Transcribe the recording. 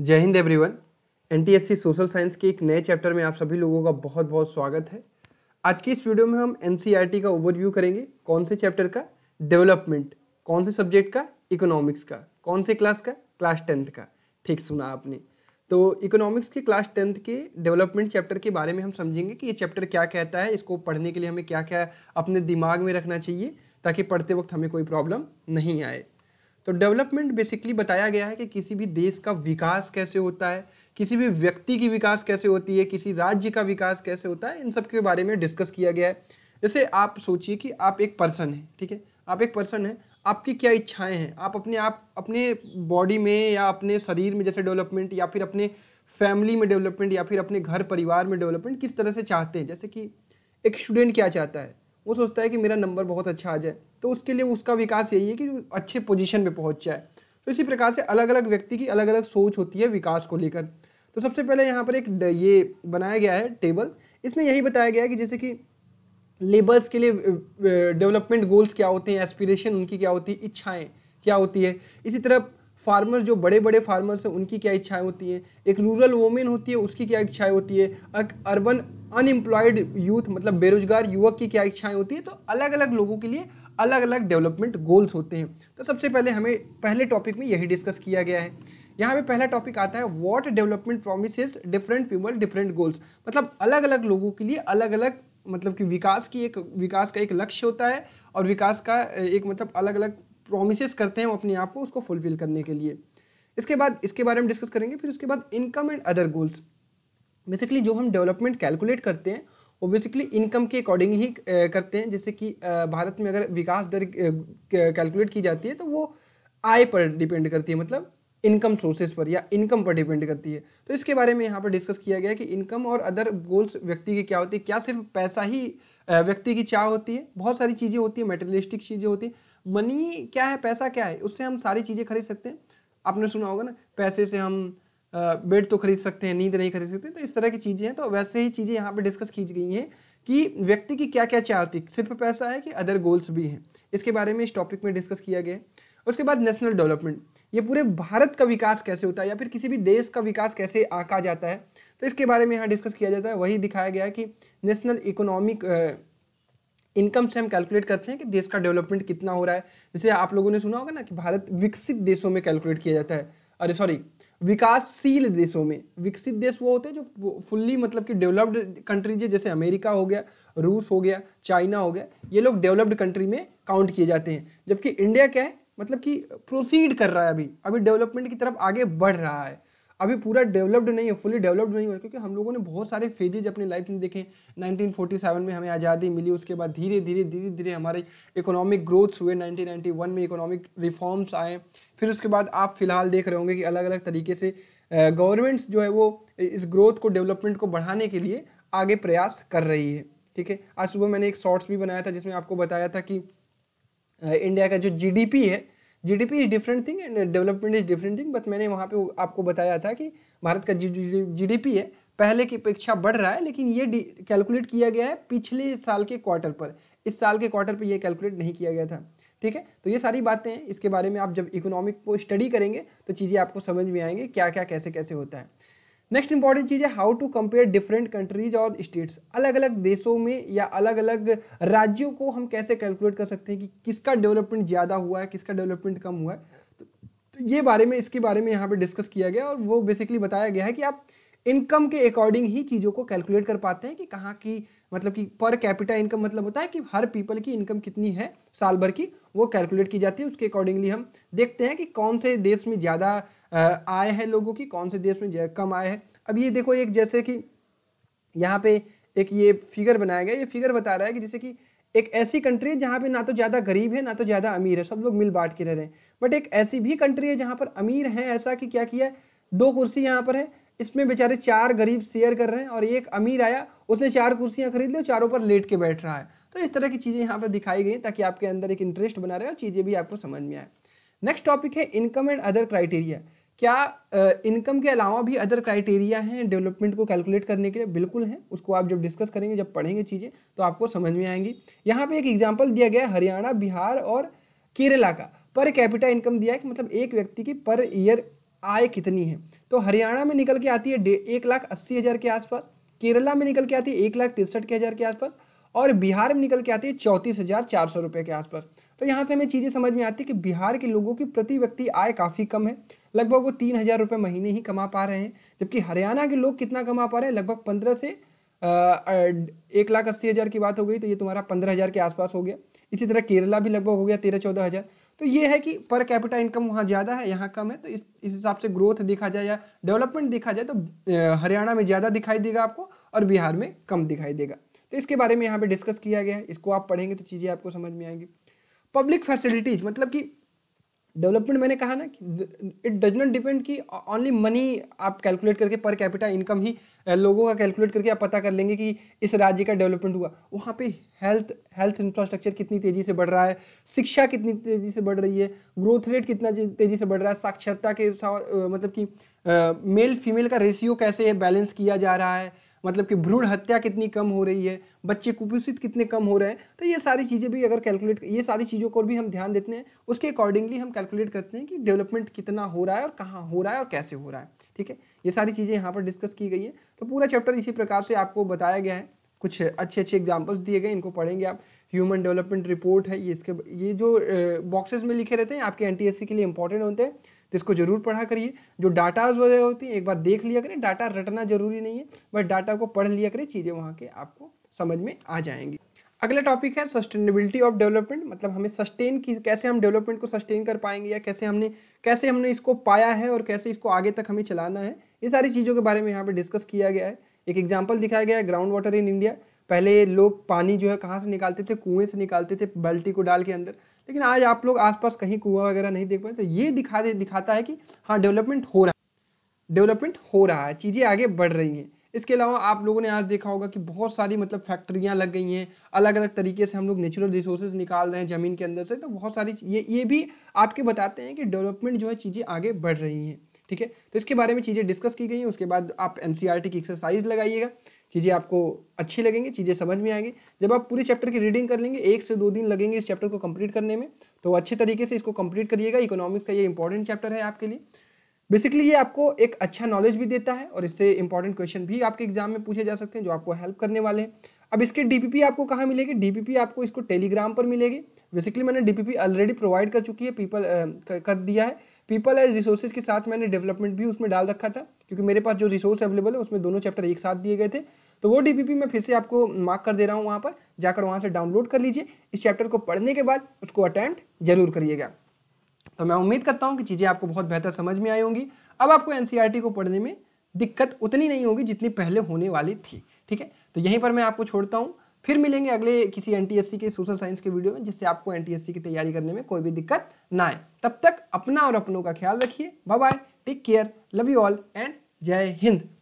जय Hind everyone NTSC social science के एक नए चैप्टर में आप सभी लोगों का बहुत बहुत स्वागत है आज की इस वीडियो में हम एनसीईआरटी e का ओवरव्यू करेंगे कौन से चैप्टर का डेवलपमेंट कौन से सब्जेक्ट का इकोनॉमिक्स का कौन से क्लास का क्लास टेंथ का ठीक सुना आपने तो इकोनॉमिक्स के क्लास टेंथ के डेवलपमेंट चैप्टर के बारे में हम समझेंगे कि ये चैप्टर क्या कहता है इसको पढ़ने के लिए हमें क्या क्या अपने दिमाग में रखना चाहिए ताकि पढ़ते वक्त हमें कोई प्रॉब्लम नहीं आए तो डेवलपमेंट बेसिकली बताया गया है कि किसी भी देश का विकास कैसे होता है किसी भी व्यक्ति की विकास कैसे होती है किसी राज्य का विकास कैसे होता है इन सब के बारे में डिस्कस किया गया है जैसे आप सोचिए कि आप एक पर्सन हैं ठीक है आप एक पर्सन हैं आपकी क्या इच्छाएं हैं आप अपने आप अपने बॉडी में या अपने शरीर में जैसे डेवलपमेंट या फिर अपने फैमिली में डेवलपमेंट या फिर अपने घर परिवार में डेवलपमेंट किस तरह से चाहते हैं जैसे कि एक स्टूडेंट क्या चाहता है वो सोचता है कि मेरा नंबर बहुत अच्छा आ जाए तो उसके लिए उसका विकास यही है कि अच्छे पोजिशन पर पहुँच जाए तो इसी प्रकार से अलग अलग व्यक्ति की अलग अलग सोच होती है विकास को लेकर तो सबसे पहले यहाँ पर एक ये बनाया गया है टेबल इसमें यही बताया गया है कि जैसे कि लेबर्स के लिए डेवलपमेंट गोल्स क्या होते हैं एस्पिरेशन उनकी क्या होती है इच्छाएं क्या होती है इसी तरह फार्मर जो बड़े बड़े फार्मर्स हैं उनकी क्या इच्छाएं होती हैं एक रूरल वोमेन होती है उसकी क्या इच्छाएं होती है एक अर्बन अनएम्प्लॉयड यूथ मतलब बेरोजगार युवक की क्या इच्छाएं होती है तो अलग अलग लोगों के लिए अलग अलग डेवलपमेंट गोल्स होते हैं तो सबसे पहले हमें पहले टॉपिक में यही डिस्कस किया गया है यहाँ पे पहला टॉपिक आता है what development promise different people different goals मतलब अलग अलग लोगों के लिए अलग अलग मतलब कि विकास की एक विकास का एक लक्ष्य होता है और विकास का एक मतलब अलग अलग प्रोमिस करते हैं हम अपने आप को उसको फुलफिल करने के लिए इसके बाद इसके बारे में डिस्कस करेंगे फिर उसके बाद income and other goals basically जो हम डेवलपमेंट कैलकुलेट करते हैं वो बेसिकली इनकम के अकॉर्डिंग ही करते हैं जैसे कि भारत में अगर विकास दर कैलकुलेट की जाती है तो वो आय पर डिपेंड करती है मतलब इनकम सोर्सेज पर या इनकम पर डिपेंड करती है तो इसके बारे में यहाँ पर डिस्कस किया गया कि इनकम और अदर गोल्स व्यक्ति की क्या होती है क्या सिर्फ पैसा ही व्यक्ति की चाह होती है बहुत सारी चीज़ें होती हैं मेटेरियलिस्टिक चीज़ें होती हैं मनी क्या है पैसा क्या है उससे हम सारी चीज़ें खरीद सकते हैं आपने सुना होगा ना पैसे से हम बेड तो खरीद सकते हैं नींद नहीं खरीद सकते तो इस तरह की चीज़ें हैं तो वैसे ही चीज़ें यहाँ पर डिस्कस की गई हैं कि व्यक्ति की क्या क्या चाहती सिर्फ पैसा है कि अदर गोल्स भी हैं इसके बारे में इस टॉपिक में डिस्कस किया गया उसके बाद नेशनल डेवलपमेंट ये पूरे भारत का विकास कैसे होता है या फिर किसी भी देश का विकास कैसे आका जाता है तो इसके बारे में यहाँ डिस्कस किया जाता है वही दिखाया गया है कि नेशनल इकोनॉमिक इनकम से हम कैलकुलेट करते हैं कि देश का डेवलपमेंट कितना हो रहा है जैसे आप लोगों ने सुना होगा ना कि भारत विकसित देशों में कैलकुलेट किया जाता है अरे सॉरी विकासशील देशों में विकसित देश वो होते हैं जो फुल्ली मतलब कि डेवलप्ड कंट्रीज है जैसे अमेरिका हो गया रूस हो गया चाइना हो गया ये लोग डेवलप्ड कंट्री में काउंट किए जाते हैं जबकि इंडिया क्या है मतलब कि प्रोसीड कर रहा है अभी अभी डेवलपमेंट की तरफ आगे बढ़ रहा है अभी पूरा डेवलप्ड नहीं है फुली डेवलप्ड नहीं हुआ क्योंकि हम लोगों ने बहुत सारे फेजेज अपनी लाइफ में देखे 1947 में हमें आज़ादी मिली उसके बाद धीरे धीरे धीरे धीरे हमारे इकोनॉमिक ग्रोथ्स हुए 1991 में इकोनॉमिक रिफॉर्म्स आए फिर उसके बाद आप फिलहाल देख रहे होंगे कि अलग अलग तरीके से गवर्नमेंट्स जो है वो इस ग्रोथ को डेवलपमेंट को बढ़ाने के लिए आगे प्रयास कर रही है ठीक है आज सुबह मैंने एक शॉर्ट्स भी बनाया था जिसमें आपको बताया था कि इंडिया का जो जीडीपी है G D P is different thing and development is different thing but मैंने वहाँ पे आपको बताया था कि भारत का जी डी पी है पहले की अपेक्षा बढ़ रहा है लेकिन ये कैलकुलेट किया गया है पिछले साल के क्वार्टर पर इस साल के क्वार्टर पर यह कैलकुलेट नहीं किया गया था ठीक है तो ये सारी बातें हैं इसके बारे में आप जब इकोनॉमिक को स्टडी करेंगे तो चीज़ें आपको समझ में आएंगे क्या क्या कैसे कैसे होता है नेक्स्ट इंपॉर्टेंट चीज़ है how to compare different countries और स्टेट्स अलग अलग देशों में या अलग अलग राज्यों को हम कैसे कैलकुलेट कर सकते हैं कि किसका डेवलपमेंट ज़्यादा हुआ है किसका डेवलपमेंट कम हुआ है तो ये बारे में इसके बारे में यहाँ पे डिस्कस किया गया और वो बेसिकली बताया गया है कि आप इनकम के अकॉर्डिंग ही चीज़ों को कैलकुलेट कर पाते हैं कि कहाँ की मतलब कि पर कैपिटा इनकम मतलब होता है कि हर पीपल की इनकम कितनी है साल भर की वो कैलकुलेट की जाती है उसके अकॉर्डिंगली हम देखते हैं कि कौन से देश में ज़्यादा आए हैं लोगों की कौन से देश में कम आए हैं अब ये देखो एक जैसे कि यहाँ पे एक ये फिगर बनाया गया ये फिगर बता रहा है कि जैसे कि एक ऐसी कंट्री है जहाँ पे ना तो ज़्यादा गरीब है ना तो ज़्यादा अमीर है सब लोग मिल बांट के रह रहे हैं बट एक ऐसी भी कंट्री है जहाँ पर अमीर है ऐसा कि क्या किया दो कुर्सी यहाँ पर है इसमें बेचारे चार गरीब शेयर कर रहे हैं और एक अमीर आया उसने चार कुर्सियाँ खरीद ली और चारों पर लेट के बैठ रहा है तो इस तरह की चीज़ें यहाँ पर दिखाई गई ताकि आपके अंदर एक इंटरेस्ट बना रहे और चीज़ें भी आपको समझ में आए नेक्स्ट टॉपिक है इनकम एंड अदर क्राइटेरिया क्या इनकम के अलावा भी अदर क्राइटेरिया हैं डेवलपमेंट को कैलकुलेट करने के लिए बिल्कुल हैं उसको आप जब डिस्कस करेंगे जब पढ़ेंगे चीज़ें तो आपको समझ में आएंगी यहाँ पे एक एग्जांपल दिया गया है हरियाणा बिहार और केरला का पर कैपिटा इनकम दिया है कि मतलब एक व्यक्ति की पर ईयर आय कितनी है तो हरियाणा में निकल के आती है एक लाख अस्सी हज़ार के आसपास केरला में निकल के आती है एक लाख तिरसठ के हज़ार के आसपास और बिहार में निकल के आती है चौंतीस हज़ार चार सौ रुपये के आसपास तो यहाँ से हमें चीज़ें समझ में आती है कि बिहार के लोगों की प्रति व्यक्ति आय काफ़ी कम है लगभग वो तीन हज़ार रुपये महीने ही कमा पा रहे हैं जबकि हरियाणा के लोग कितना कमा पा रहे हैं लगभग पंद्रह से एक लाख अस्सी हज़ार की बात हो गई तो ये तुम्हारा पंद्रह हज़ार के आसपास हो गया इसी तरह केरला भी लगभग हो गया तेरह चौदह हज़ार तो ये है कि पर कैपिटा इनकम वहाँ ज़्यादा है यहाँ कम है तो इस इस हिसाब से ग्रोथ देखा जाए या डेवलपमेंट देखा जाए तो हरियाणा में ज़्यादा दिखाई देगा आपको और बिहार में कम दिखाई देगा तो इसके बारे में यहाँ पे डिस्कस किया गया है इसको आप पढ़ेंगे तो चीज़ें आपको समझ में आएंगी पब्लिक फैसिलिटीज मतलब कि डेवलपमेंट मैंने कहा ना कि इट डज नॉट डिपेंड कि ओनली मनी आप कैलकुलेट करके पर कैपिटा इनकम ही लोगों का कैलकुलेट करके आप पता कर लेंगे कि इस राज्य का डेवलपमेंट हुआ वहाँ पे हेल्थ हेल्थ इंफ्रास्ट्रक्चर कितनी तेज़ी से बढ़ रहा है शिक्षा कितनी तेज़ी से बढ़ रही है ग्रोथ रेट कितना तेज़ी से बढ़ रहा है साक्षरता के मतलब कि मेल फीमेल का रेशियो कैसे बैलेंस किया जा रहा है मतलब कि भ्रूण हत्या कितनी कम हो रही है बच्चे कुपोषित कितने कम हो रहे हैं तो ये सारी चीज़ें भी अगर कैलकुलेट ये सारी चीज़ों को भी हम ध्यान देते हैं उसके अकॉर्डिंगली हम कैलकुलेट करते हैं कि डेवलपमेंट कितना हो रहा है और कहाँ हो रहा है और कैसे हो रहा है ठीक है ये सारी चीज़ें यहाँ पर डिस्कस की गई है तो पूरा चैप्टर इसी प्रकार से आपको बताया गया है कुछ अच्छे अच्छे एग्जाम्पल्स दिए गए इनको पढ़ेंगे आप ह्यूमन डेवलपमेंट रिपोर्ट है ये इसके ये जो बॉक्सेस में लिखे रहते हैं आपके एन के लिए इंपॉर्टेंट होते हैं तो इसको जरूर पढ़ा करिए जो डाटाज वगैरह होती हैं एक बार देख लिया करें डाटा रटना जरूरी नहीं है बस डाटा को पढ़ लिया करें चीज़ें वहाँ के आपको समझ में आ जाएंगी अगला टॉपिक है सस्टेनेबिलिटी ऑफ डेवलपमेंट मतलब हमें सस्टेन की कैसे हम डेवलपमेंट को सस्टेन कर पाएंगे या कैसे हमने कैसे हमने इसको पाया है और कैसे इसको आगे तक हमें चलाना है ये सारी चीज़ों के बारे में यहाँ पर डिस्कस किया गया है एक एग्जाम्पल दिखाया गया है ग्राउंड वाटर इन इंडिया पहले लोग पानी जो है कहाँ से निकालते थे कुएँ से निकालते थे बाल्टी को डाल के अंदर लेकिन आज आप लोग आसपास कहीं कुआं वगैरह नहीं देख पाए तो ये दिखा दे दिखाता है कि हाँ डेवलपमेंट हो रहा है डेवलपमेंट हो रहा है चीज़ें आगे बढ़ रही हैं इसके अलावा आप लोगों ने आज देखा होगा कि बहुत सारी मतलब फैक्ट्रियाँ लग गई हैं अलग अलग तरीके से हम लोग नेचुरल रिसोर्सेज निकाल रहे हैं ज़मीन के अंदर से तो बहुत सारी ये ये भी आपके बताते हैं कि डेवलपमेंट जो है चीज़ें आगे बढ़ रही हैं ठीक है तो इसके बारे में चीज़ें डिस्कस की गई हैं उसके बाद आप एन e की एक्सरसाइज लगाइएगा चीज़ें आपको अच्छी लगेंगी चीज़ें समझ में आएंगी जब आप पूरी चैप्टर की रीडिंग कर लेंगे एक से दो दिन लगेंगे इस चैप्टर को कंप्लीट करने में तो अच्छे तरीके से इसको कंप्लीट करिएगा इकोनॉमिक्स का ये इंपॉर्टेंट चैप्टर है आपके लिए बेसिकली ये आपको एक अच्छा नॉलेज भी देता है और इससे इंपॉर्टेंट क्वेश्चन भी आपके एग्जाम में पूछे जा सकते हैं जो आपको हेल्प करने वाले हैं अब इसके डीपीपी आपको कहाँ मिलेगी डीपीपी आपको इसको टेलीग्राम पर मिलेगी बेसिकली मैंने डीपीपी ऑलरेडी प्रोवाइड कर चुकी है पीपल कर दिया है पीपल एज रिसोर्सेज के साथ मैंने डेवलपमेंट भी उसमें डाल रखा था क्योंकि मेरे पास जो रिसोर्स अवेलेबल है उसमें दोनों चैप्टर एक साथ दिए गए थे तो वो डीपीपी मैं फिर से आपको मार्क कर दे रहा हूँ वहाँ पर जाकर वहाँ से डाउनलोड कर लीजिए इस चैप्टर को पढ़ने के बाद उसको अटैम्प्ट जरूर करिएगा तो मैं उम्मीद करता हूँ कि चीज़ें आपको बहुत बेहतर समझ में आई होंगी अब आपको एन e को पढ़ने में दिक्कत उतनी नहीं होगी जितनी पहले होने वाली थी ठीक है तो यहीं पर मैं आपको छोड़ता हूँ फिर मिलेंगे अगले किसी एन e के सोशल साइंस के वीडियो में जिससे आपको एन e की तैयारी करने में कोई भी दिक्कत ना आए तब तक अपना और अपनों का ख्याल रखिए bye bye take care love you all and जय हिंद